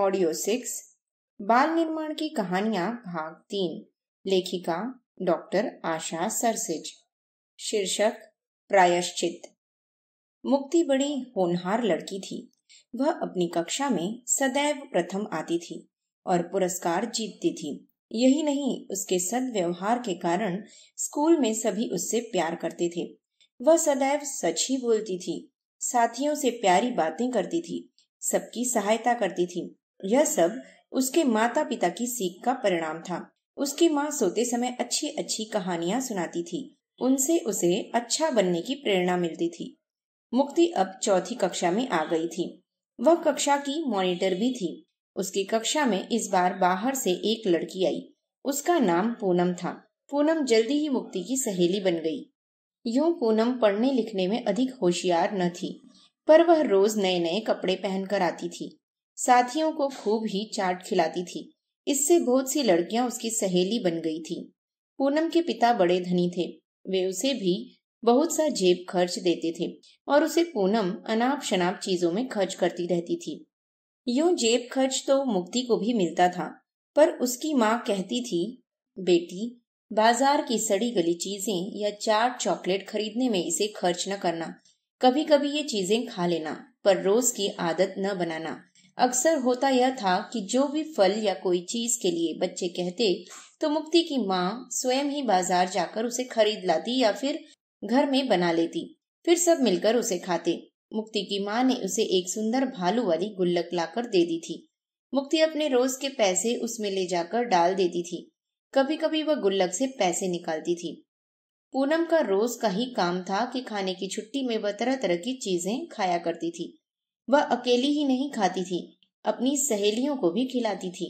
Audio six बाल निर्माण की कहानियां भाग तीन लेखिका डॉक्टर आशा सरसिज शीर्षक प्रायश्चित मुक्ति बड़ी होनहार लड़की थी वह अपनी कक्षा में सदैव प्रथम आती थी और पुरस्कार जीतती थी यही नहीं उसके सदव्यवहार के कारण स्कूल में सभी उससे प्यार करते थे वह सदैव सच ही बोलती थी साथियों से प्यारी बातें करती थी सबकी सहायता करती थी यह सब उसके माता पिता की सीख का परिणाम था उसकी माँ सोते समय अच्छी अच्छी कहानियां सुनाती थी उनसे उसे अच्छा बनने की प्रेरणा मिलती थी मुक्ति अब चौथी कक्षा में आ गई थी वह कक्षा की मॉनिटर भी थी उसकी कक्षा में इस बार बाहर से एक लड़की आई उसका नाम पूनम था पूनम जल्दी ही मुक्ति की सहेली बन गई यूं पूनम पढ़ने लिखने में अधिक होशियार न थी पर वह रोज नए नए कपड़े पहनकर आती थी साथियों को खूब ही चाट खिलाती थी इससे बहुत सी लड़कियां उसकी सहेली बन गई थी पूनम के पिता बड़े धनी थे वे उसे भी बहुत सा जेब खर्च देते थे और उसे पूनम अनाप शनाप चीजों में खर्च करती रहती थी यूं जेब खर्च तो मुक्ति को भी मिलता था पर उसकी माँ कहती थी बेटी बाजार की सड़ी गली चीजें या चार चॉकलेट खरीदने में इसे खर्च न करना कभी कभी ये चीजें खा लेना पर रोज की आदत न बनाना अक्सर होता यह था कि जो भी फल या कोई चीज के लिए बच्चे कहते तो मुक्ति की माँ स्वयं ही बाजार जाकर उसे खरीद लाती या फिर घर में बना लेती फिर सब मिलकर उसे खाते मुक्ति की माँ ने उसे एक सुंदर भालू वाली गुल्लक लाकर दे दी थी मुक्ति अपने रोज के पैसे उसमें ले जाकर डाल देती थी कभी कभी वह गुल्लक से पैसे निकालती थी पूनम का रोज का ही काम था कि खाने की छुट्टी में वह तरह तरह की चीजें खाया करती थी वह अकेली ही नहीं खाती थी अपनी सहेलियों को भी खिलाती थी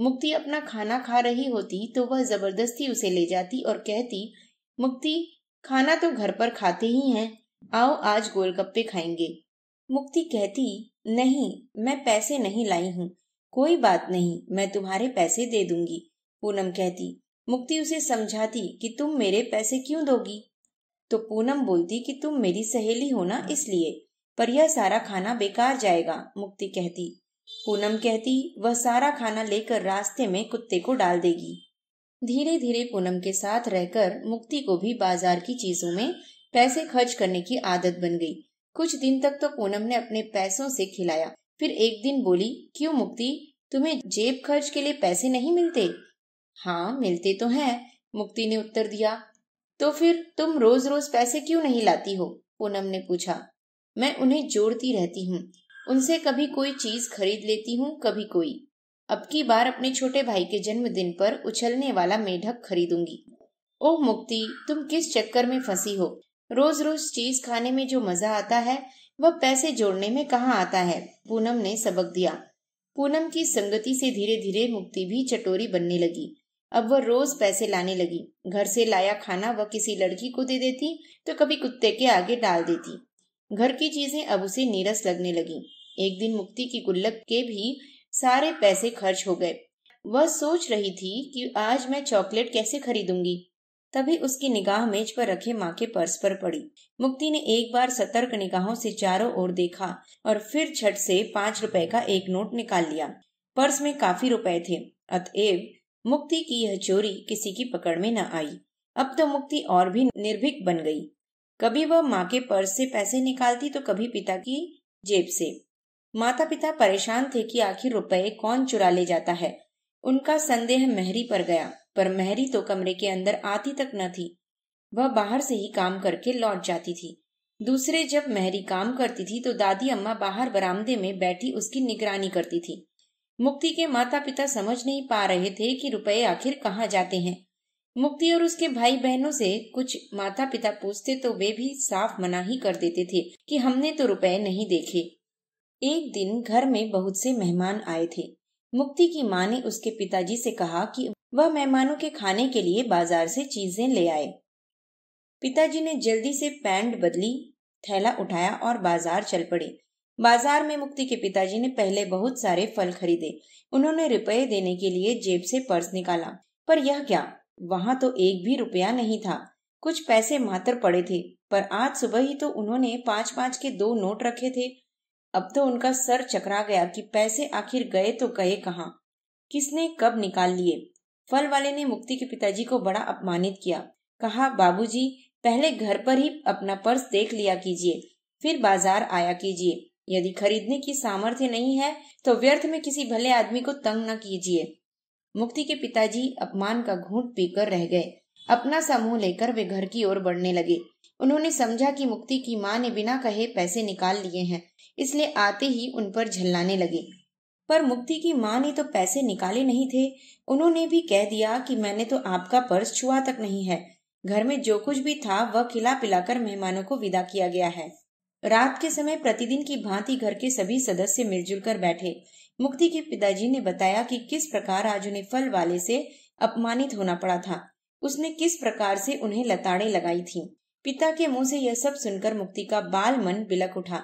मुक्ति अपना खाना खा रही होती तो वह जबरदस्ती उसे ले जाती और कहती मुक्ति खाना तो घर पर खाते ही हैं आओ आज गोलगप्पे खाएंगे मुक्ति कहती नहीं मैं पैसे नहीं लाई हूँ कोई बात नहीं मैं तुम्हारे पैसे दे दूंगी पूनम कहती मुक्ति उसे समझाती कि तुम मेरे पैसे क्यों दोगी तो पूनम बोलती कि तुम मेरी सहेली हो ना इसलिए पर यह सारा खाना बेकार जाएगा मुक्ति कहती पूनम कहती वह सारा खाना लेकर रास्ते में कुत्ते को डाल देगी धीरे धीरे पूनम के साथ रहकर मुक्ति को भी बाजार की चीजों में पैसे खर्च करने की आदत बन गई कुछ दिन तक तो पूनम ने अपने पैसों से खिलाया फिर एक दिन बोली क्यों मुक्ति तुम्हें जेब खर्च के लिए पैसे नहीं मिलते हाँ मिलते तो हैं मुक्ति ने उत्तर दिया तो फिर तुम रोज रोज पैसे क्यों नहीं लाती हो पूनम ने पूछा मैं उन्हें जोड़ती रहती हूँ उनसे कभी कोई चीज खरीद लेती हूँ कभी कोई अब की बार अपने छोटे भाई के जन्मदिन पर उछलने वाला मेढक खरीदूंगी ओह मुक्ति तुम किस चक्कर में फंसी हो रोज रोज चीज खाने में जो मजा आता है वह पैसे जोड़ने में कहाँ आता है पूनम ने सबक दिया पूनम की संगति से धीरे धीरे मुक्ति भी चटोरी बनने लगी अब वह रोज पैसे लाने लगी घर से लाया खाना वह किसी लड़की को दे देती तो कभी कुत्ते के आगे डाल देती घर की चीजें अब उसे नीरस लगने लगी एक दिन मुक्ति की गुल्लक के भी सारे पैसे खर्च हो गए वह सोच रही थी कि आज मैं चॉकलेट कैसे खरीदूंगी तभी उसकी निगाह मेज पर रखे माँ के पर्स पर पड़ी मुक्ति ने एक बार सतर्क निगाहों से चारों ओर देखा और फिर छट से पांच रुपए का एक नोट निकाल लिया पर्स में काफी रुपए थे अतएव मुक्ति की यह चोरी किसी की पकड़ में न आई अब तो मुक्ति और भी निर्भीक बन गई कभी वह माँ के पर्स से पैसे निकालती तो कभी पिता की जेब से माता पिता परेशान थे कि आखिर रुपए कौन चुरा ले जाता है उनका संदेह महरी पर गया पर महरी तो कमरे के अंदर आती तक न थी वह बाहर से ही काम करके लौट जाती थी दूसरे जब महरी काम करती थी तो दादी अम्मा बाहर बरामदे में बैठी उसकी निगरानी करती थी मुक्ति के माता पिता समझ नहीं पा रहे थे कि रुपए आखिर कहाँ जाते हैं मुक्ति और उसके भाई बहनों से कुछ माता पिता पूछते तो वे भी साफ मना ही कर देते थे कि हमने तो रुपए नहीं देखे एक दिन घर में बहुत से मेहमान आए थे मुक्ति की माँ ने उसके पिताजी से कहा कि वह मेहमानों के खाने के लिए बाजार से चीजें ले आए पिताजी ने जल्दी से पैंट बदली थैला उठाया और बाजार चल पड़े बाजार में मुक्ति के पिताजी ने पहले बहुत सारे फल खरीदे उन्होंने रुपए देने के लिए जेब से पर्स निकाला पर यह क्या वहां तो एक भी रुपया नहीं था कुछ पैसे मात्र पड़े थे पर आज सुबह ही तो उन्होंने पांच पांच के दो नोट रखे थे अब तो उनका सर चकरा गया कि पैसे आखिर गए तो गए कहा किसने कब निकाल लिए फल वाले ने मुक्ति के पिताजी को बड़ा अपमानित किया कहा बाबूजी पहले घर पर ही अपना पर्स देख लिया कीजिए फिर बाजार आया कीजिए यदि खरीदने की सामर्थ्य नहीं है तो व्यर्थ में किसी भले आदमी को तंग न कीजिए मुक्ति के पिताजी अपमान का घूंट पीकर रह गए अपना समूह लेकर वे घर की ओर बढ़ने लगे उन्होंने समझा कि मुक्ति की माँ ने बिना कहे पैसे निकाल लिए हैं इसलिए आते ही उन पर झल्लाने लगे पर मुक्ति की माँ ने तो पैसे निकाले नहीं थे उन्होंने भी कह दिया कि मैंने तो आपका पर्स छुआ तक नहीं है घर में जो कुछ भी था वह खिला पिलाकर मेहमानों को विदा किया गया है रात के समय प्रतिदिन की भांति घर के सभी सदस्य मिलजुल कर बैठे मुक्ति के पिताजी ने बताया कि किस प्रकार आज उन्हें फल वाले से अपमानित होना पड़ा था उसने किस प्रकार से उन्हें लताड़े लगाई थी पिता के मुंह से यह सब सुनकर मुक्ति का बाल मन बिलक उठा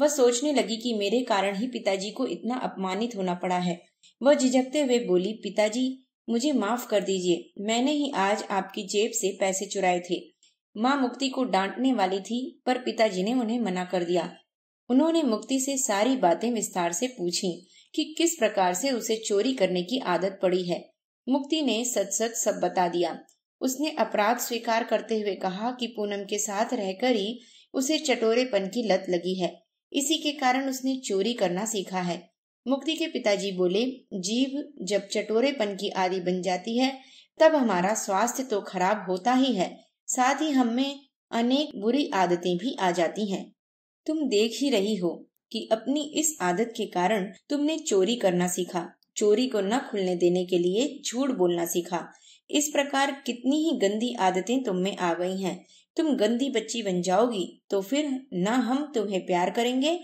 वह सोचने लगी कि मेरे कारण ही पिताजी को इतना अपमानित होना पड़ा है वह झिझकते हुए बोली पिताजी मुझे माफ कर दीजिए मैंने ही आज आपकी जेब से पैसे चुराए थे माँ मुक्ति को डांटने वाली थी पर पिताजी ने उन्हें मना कर दिया उन्होंने मुक्ति से सारी बातें विस्तार से पूछी कि किस प्रकार से उसे चोरी करने की आदत पड़ी है मुक्ति ने सच सच सब बता दिया उसने अपराध स्वीकार करते हुए कहा कि पूनम के साथ रहकर ही उसे चटोरेपन की लत लगी है इसी के कारण उसने चोरी करना सीखा है मुक्ति के पिताजी बोले जीव जब चटोरेपन की आदि बन जाती है तब हमारा स्वास्थ्य तो खराब होता ही है साथ ही हम में अनेक बुरी आदतें भी आ जाती हैं तुम देख ही रही हो कि अपनी इस आदत के कारण तुमने चोरी करना सीखा चोरी को न खुलने देने के लिए झूठ बोलना सीखा इस प्रकार कितनी ही गंदी आदतें तुम में आ गई हैं तुम गंदी बच्ची बन जाओगी तो फिर न हम तुम्हें प्यार करेंगे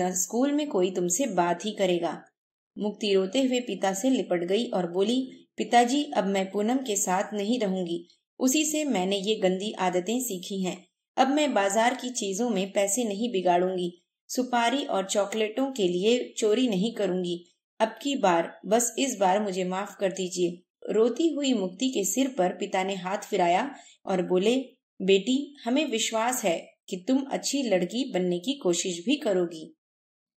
न स्कूल में कोई तुमसे बात ही करेगा मुक्ति रोते हुए पिता से लिपट गई और बोली पिताजी अब मैं पूनम के साथ नहीं रहूंगी उसी से मैंने ये गंदी आदतें सीखी हैं अब मैं बाजार की चीजों में पैसे नहीं बिगाड़ूंगी सुपारी और चॉकलेटों के लिए चोरी नहीं करूंगी अब की बार बस इस बार मुझे माफ कर दीजिए रोती हुई मुक्ति के सिर पर पिता ने हाथ फिराया और बोले बेटी हमें विश्वास है कि तुम अच्छी लड़की बनने की कोशिश भी करोगी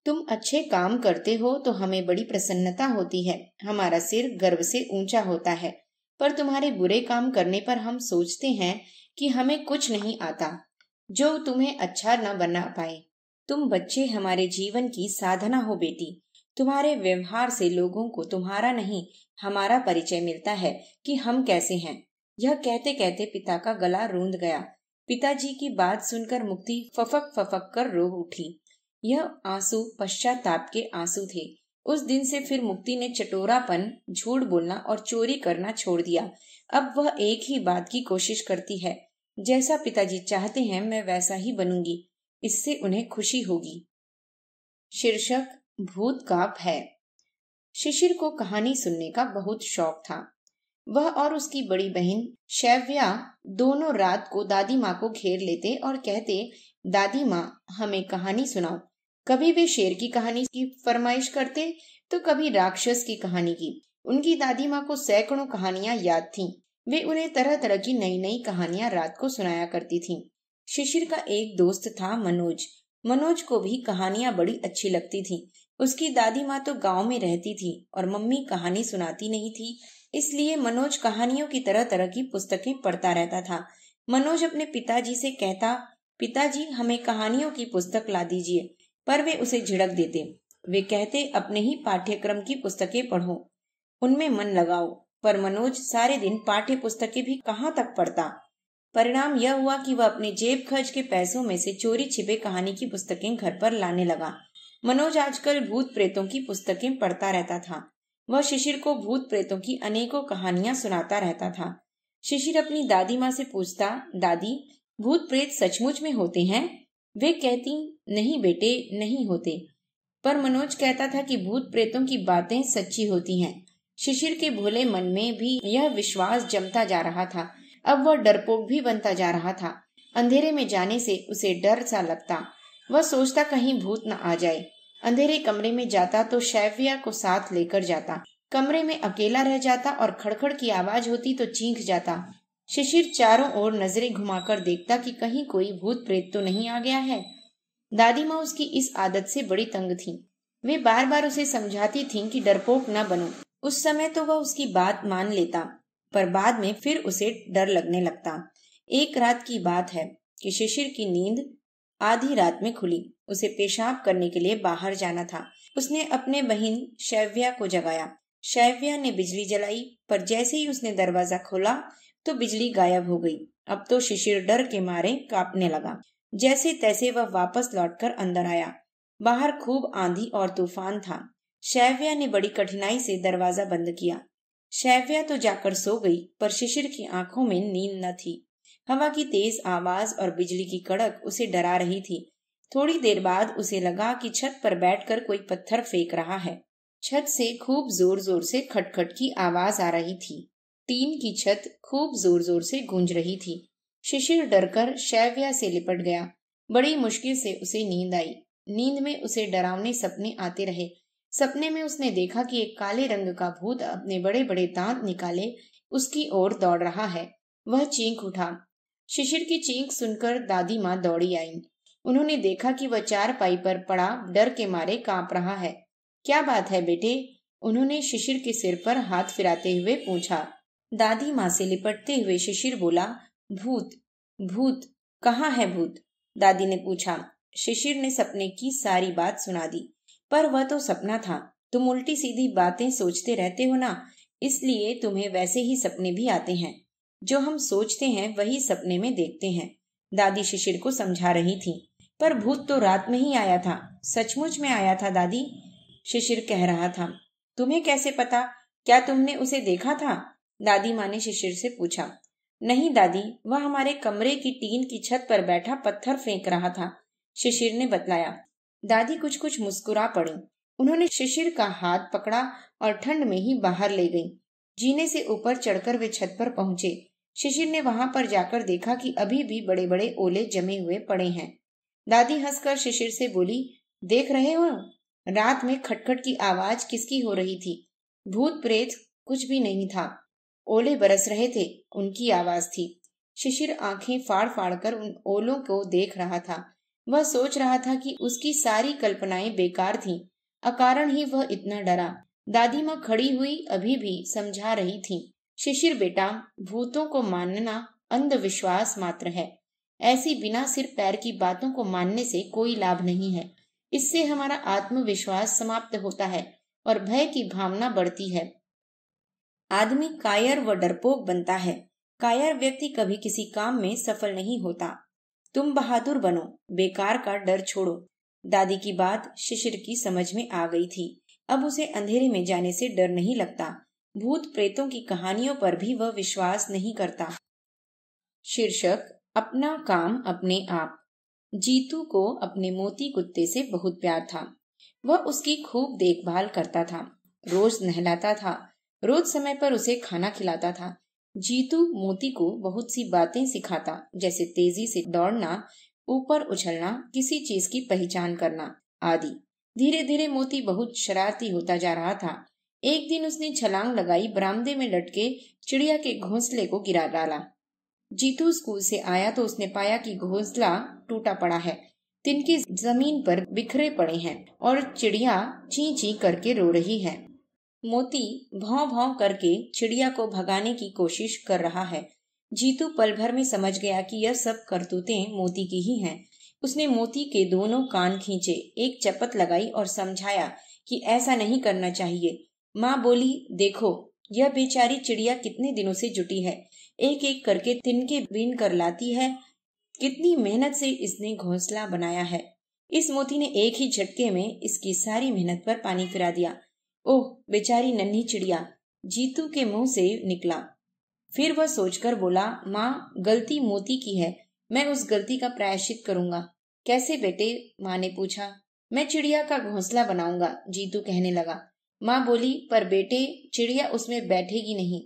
तुम अच्छे काम करते हो तो हमें बड़ी प्रसन्नता होती है हमारा सिर गर्व से ऊंचा होता है पर तुम्हारे बुरे काम करने पर हम सोचते हैं कि हमें कुछ नहीं आता जो तुम्हें अच्छा न बना पाए तुम बच्चे हमारे जीवन की साधना हो बेटी तुम्हारे व्यवहार से लोगों को तुम्हारा नहीं हमारा परिचय मिलता है कि हम कैसे हैं यह कहते कहते पिता का गला रूंद गया पिताजी की बात सुनकर मुक्ति फफक फफक कर रो उठी यह आंसू पश्चाताप के आंसू थे उस दिन से फिर मुक्ति ने चटोरापन झूठ बोलना और चोरी करना छोड़ दिया अब वह एक ही बात की कोशिश करती है जैसा पिताजी चाहते हैं मैं वैसा ही बनूंगी इससे उन्हें खुशी होगी शीर्षक भूत का भय शिशिर को कहानी सुनने का बहुत शौक था वह और उसकी बड़ी बहन शैव्या दोनों रात को दादी माँ को घेर लेते और कहते दादी माँ हमें कहानी सुनाओ कभी वे शेर की कहानी की फरमाइश करते तो कभी राक्षस की कहानी की उनकी दादी माँ को सैकड़ों कहानियां याद थीं। वे उन्हें तरह तरह की नई नई कहानियां रात को सुनाया करती थीं। शिशिर का एक दोस्त था मनोज मनोज को भी कहानियां बड़ी अच्छी लगती थी उसकी दादी माँ तो गांव में रहती थी और मम्मी कहानी सुनाती नहीं थी इसलिए मनोज कहानियों की तरह तरह की पुस्तकें पढ़ता रहता था मनोज अपने पिताजी से कहता पिताजी हमें कहानियों की पुस्तक ला दीजिए पर वे उसे झिड़क देते वे कहते अपने ही पाठ्यक्रम की पुस्तकें पढ़ो उनमें मन लगाओ पर मनोज सारे दिन पाठ्य पुस्तकें भी कहाँ तक पढ़ता परिणाम यह हुआ कि वह अपने जेब खर्च के पैसों में से चोरी छिपे कहानी की पुस्तकें घर पर लाने लगा मनोज आजकल भूत प्रेतों की पुस्तकें पढ़ता रहता था वह शिशिर को भूत प्रेतों की अनेकों कहानियां सुनाता रहता था शिशिर अपनी दादी माँ से पूछता दादी भूत प्रेत सचमुच में होते हैं वे कहती नहीं बेटे नहीं होते पर मनोज कहता था कि भूत प्रेतों की बातें सच्ची होती हैं शिशिर के भोले मन में भी यह विश्वास जमता जा रहा था अब वह डरपोक भी बनता जा रहा था अंधेरे में जाने से उसे डर सा लगता वह सोचता कहीं भूत न आ जाए अंधेरे कमरे में जाता तो शैफिया को साथ लेकर जाता कमरे में अकेला रह जाता और खड़खड़ की आवाज होती तो चीख जाता शिशिर चारों ओर नजरें घुमाकर देखता कि कहीं कोई भूत प्रेत तो नहीं आ गया है दादी माँ उसकी इस आदत से बड़ी तंग थी वे बार बार उसे समझाती थीं कि डरपोक न बनो उस समय तो वह उसकी बात मान लेता पर बाद में फिर उसे डर लगने लगता एक रात की बात है कि शिशिर की नींद आधी रात में खुली उसे पेशाब करने के लिए बाहर जाना था उसने अपने बहन शैव्या को जगाया शैव्या ने बिजली जलाई पर जैसे ही उसने दरवाजा खोला तो बिजली गायब हो गई अब तो शिशिर डर के मारे कांपने लगा जैसे तैसे वह वापस लौटकर अंदर आया बाहर खूब आंधी और तूफान था शैव्या ने बड़ी कठिनाई से दरवाजा बंद किया शैव्या तो जाकर सो गई पर शिशिर की आंखों में नींद न थी हवा की तेज आवाज और बिजली की कड़क उसे डरा रही थी थोड़ी देर बाद उसे लगा कि छत पर बैठकर कोई पत्थर फेंक रहा है छत से खूब जोर जोर से खटखट की आवाज आ रही थी टीन की छत खूब जोर जोर से गूंज रही थी शिशिर डरकर शैव्या से लिपट गया बड़ी मुश्किल से उसे नींद आई नींद में उसे डरावने सपने आते रहे सपने में उसने देखा कि एक काले रंग का भूत अपने बड़े बड़े दांत निकाले उसकी ओर दौड़ रहा है वह चींक उठा शिशिर की चींक सुनकर दादी माँ दौड़ी आई उन्होंने देखा कि वह चार पाई पर पड़ा डर के मारे कांप रहा है क्या बात है बेटे उन्होंने शिशिर के सिर पर हाथ फिराते हुए पूछा दादी माँ से लिपटते हुए शिशिर बोला भूत भूत कहाँ है भूत दादी ने पूछा शिशिर ने सपने की सारी बात सुना दी पर वह तो सपना था तुम उल्टी सीधी बातें सोचते रहते हो ना इसलिए तुम्हें वैसे ही सपने भी आते हैं जो हम सोचते हैं वही सपने में देखते हैं दादी शिशिर को समझा रही थी पर भूत तो रात में ही आया था सचमुच में आया था दादी शिशिर कह रहा था तुम्हें कैसे पता क्या तुमने उसे देखा था दादी माँ ने शिशिर से पूछा नहीं दादी वह हमारे कमरे की टीन की छत पर बैठा पत्थर फेंक रहा था शिशिर ने बतलाया दादी कुछ कुछ मुस्कुरा पड़ी उन्होंने शिशिर का हाथ पकड़ा और ठंड में ही बाहर ले गई जीने से ऊपर चढ़कर वे छत पर पहुंचे शिशिर ने वहां पर जाकर देखा कि अभी भी बड़े बड़े ओले जमे हुए पड़े हैं दादी हंसकर शिशिर से बोली देख रहे हो रात में खटखट की आवाज किसकी हो रही थी भूत प्रेत कुछ भी नहीं था ओले बरस रहे थे उनकी आवाज थी शिशिर आंखें फाड़ फाड़ कर उन ओलों को देख रहा था वह सोच रहा था कि उसकी सारी कल्पनाएं बेकार थीं। अकारण ही वह इतना डरा दादी माँ खड़ी हुई अभी भी समझा रही थी शिशिर बेटा भूतों को मानना अंधविश्वास मात्र है ऐसी बिना सिर पैर की बातों को मानने से कोई लाभ नहीं है इससे हमारा आत्मविश्वास समाप्त होता है और भय की भावना बढ़ती है आदमी कायर व डरपोक बनता है कायर व्यक्ति कभी किसी काम में सफल नहीं होता तुम बहादुर बनो बेकार का डर छोड़ो दादी की बात शिशिर की समझ में आ गई थी अब उसे अंधेरे में जाने से डर नहीं लगता भूत प्रेतों की कहानियों पर भी वह विश्वास नहीं करता शीर्षक अपना काम अपने आप जीतू को अपने मोती कुत्ते से बहुत प्यार था वह उसकी खूब देखभाल करता था रोज नहलाता था रोज समय पर उसे खाना खिलाता था जीतू मोती को बहुत सी बातें सिखाता जैसे तेजी से दौड़ना ऊपर उछलना किसी चीज की पहचान करना आदि धीरे धीरे मोती बहुत शरारती होता जा रहा था एक दिन उसने छलांग लगाई बरामदे में लटके चिड़िया के घोंसले को गिरा डाला जीतू स्कूल से आया तो उसने पाया कि घोंसला टूटा पड़ा है तिनके जमीन पर बिखरे पड़े हैं और चिड़िया ची ची करके रो रही है मोती भौ भौ करके चिड़िया को भगाने की कोशिश कर रहा है जीतू पल भर में समझ गया कि यह सब करतूतें मोती की ही हैं। उसने मोती के दोनों कान खींचे एक चपत लगाई और समझाया कि ऐसा नहीं करना चाहिए माँ बोली देखो यह बेचारी चिड़िया कितने दिनों से जुटी है एक एक करके तिनके बीन कर लाती है कितनी मेहनत से इसने घोंसला बनाया है इस मोती ने एक ही झटके में इसकी सारी मेहनत पर पानी फिरा दिया ओह बेचारी नन्ही चिड़िया जीतू के मुंह से निकला फिर वह सोचकर बोला माँ गलती मोती की है मैं उस गलती का प्रायश्चित करूंगा कैसे बेटे माँ ने पूछा मैं चिड़िया का घोंसला बनाऊंगा जीतू कहने लगा माँ बोली पर बेटे चिड़िया उसमें बैठेगी नहीं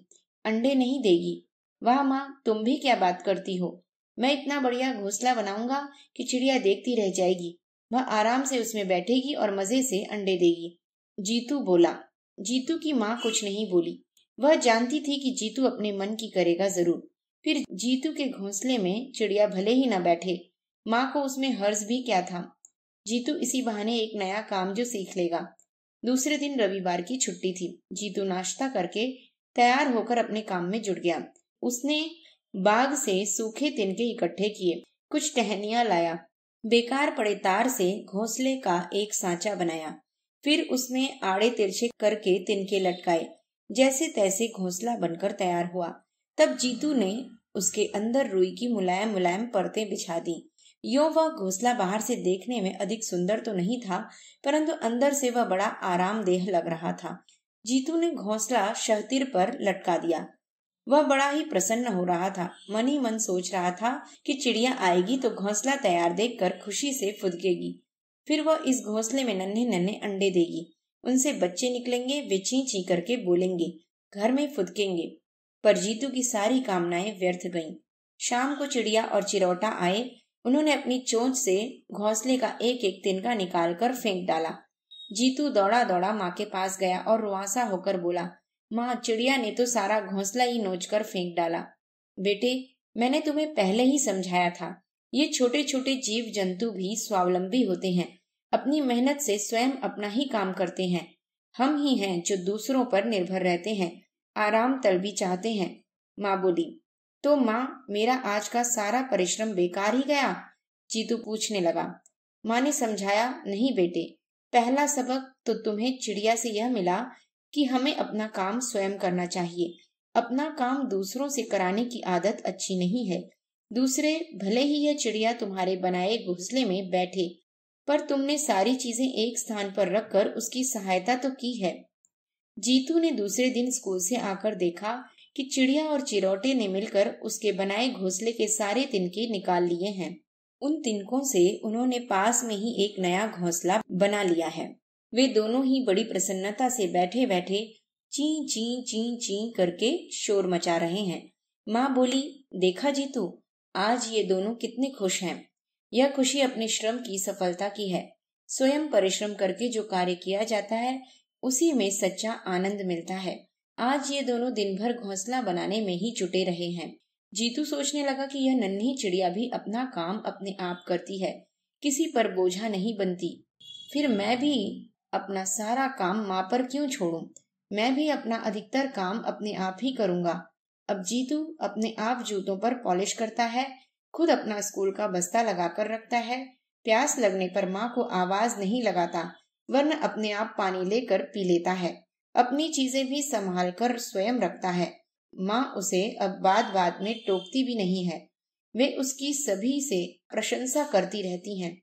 अंडे नहीं देगी वाह माँ तुम भी क्या बात करती हो मैं इतना बढ़िया घोंसला बनाऊंगा कि चिड़िया देखती रह जाएगी वह आराम से उसमें बैठेगी और मजे से अंडे देगी जीतू बोला जीतू की माँ कुछ नहीं बोली वह जानती थी कि जीतू अपने मन की करेगा जरूर फिर जीतू के घोंसले में चिड़िया भले ही न बैठे माँ को उसमें हर्ज भी क्या था जीतू इसी बहाने एक नया काम जो सीख लेगा दूसरे दिन रविवार की छुट्टी थी जीतू नाश्ता करके तैयार होकर अपने काम में जुट गया उसने बाग से सूखे तिनके इकट्ठे किए कुछ टहनिया लाया बेकार पड़े तार से घोंसले का एक सांचा बनाया फिर उसने आड़े तिरछे करके तिनके लटकाए जैसे तैसे घोंसला बनकर तैयार हुआ तब जीतू ने उसके अंदर रुई की मुलायम मुलायम परतें बिछा दी यो वह घोंसला बाहर से देखने में अधिक सुंदर तो नहीं था परंतु अंदर से वह बड़ा आरामदेह लग रहा था जीतू ने घोंसला शहतिर पर लटका दिया वह बड़ा ही प्रसन्न हो रहा था मन ही मन सोच रहा था कि चिड़िया आएगी तो घोंसला तैयार देखकर खुशी से फुदकेगी फिर वह इस घोंसले में नन्हे नन्हे अंडे देगी उनसे बच्चे निकलेंगे वे ची ची करके बोलेंगे घर में फुदकेंगे पर जीतू की सारी कामनाएं व्यर्थ गईं। शाम को चिड़िया और चिरौटा आए उन्होंने अपनी चोंच से घोंसले का एक एक तिनका निकाल कर फेंक डाला जीतू दौड़ा दौड़ा माँ के पास गया और रुआसा होकर बोला माँ चिड़िया ने तो सारा घोंसला ही नोच कर फेंक डाला बेटे मैंने तुम्हें पहले ही समझाया था ये छोटे छोटे जीव जंतु भी स्वावलंबी होते हैं अपनी मेहनत से स्वयं अपना ही काम करते हैं हम ही हैं जो दूसरों पर निर्भर रहते हैं आराम तल भी चाहते हैं माँ बोली तो माँ मेरा आज का सारा परिश्रम बेकार ही गया जीतू पूछने लगा माँ ने समझाया नहीं बेटे पहला सबक तो तुम्हें चिड़िया से यह मिला कि हमें अपना काम स्वयं करना चाहिए अपना काम दूसरों से कराने की आदत अच्छी नहीं है दूसरे भले ही यह चिड़िया तुम्हारे बनाए घोसले में बैठे पर तुमने सारी चीजें एक स्थान पर रखकर उसकी सहायता तो की है जीतू ने दूसरे दिन स्कूल से आकर देखा कि चिड़िया और चिरोटे ने मिलकर उसके बनाए घोसले के सारे तिनके निकाल लिए हैं उन तिनकों से उन्होंने पास में ही एक नया घोसला बना लिया है वे दोनों ही बड़ी प्रसन्नता से बैठे बैठे ची ची ची ची करके शोर मचा रहे हैं माँ बोली देखा जीतू आज ये दोनों कितने खुश हैं यह खुशी अपने श्रम की सफलता की है स्वयं परिश्रम करके जो कार्य किया जाता है उसी में सच्चा आनंद मिलता है आज ये दोनों दिन भर घोंसला बनाने में ही जुटे रहे हैं जीतू सोचने लगा कि यह नन्ही चिड़िया भी अपना काम अपने आप करती है किसी पर बोझा नहीं बनती फिर मैं भी अपना सारा काम माँ पर क्यों छोड़ू मैं भी अपना अधिकतर काम अपने आप ही करूंगा अब जीतू अपने आप जूतों पर पॉलिश करता है खुद अपना स्कूल का बस्ता लगाकर रखता है प्यास लगने पर माँ को आवाज नहीं लगाता वरन अपने आप पानी लेकर पी लेता है अपनी चीजें भी संभाल कर स्वयं रखता है माँ उसे अब बाद बाद में टोकती भी नहीं है वे उसकी सभी से प्रशंसा करती रहती हैं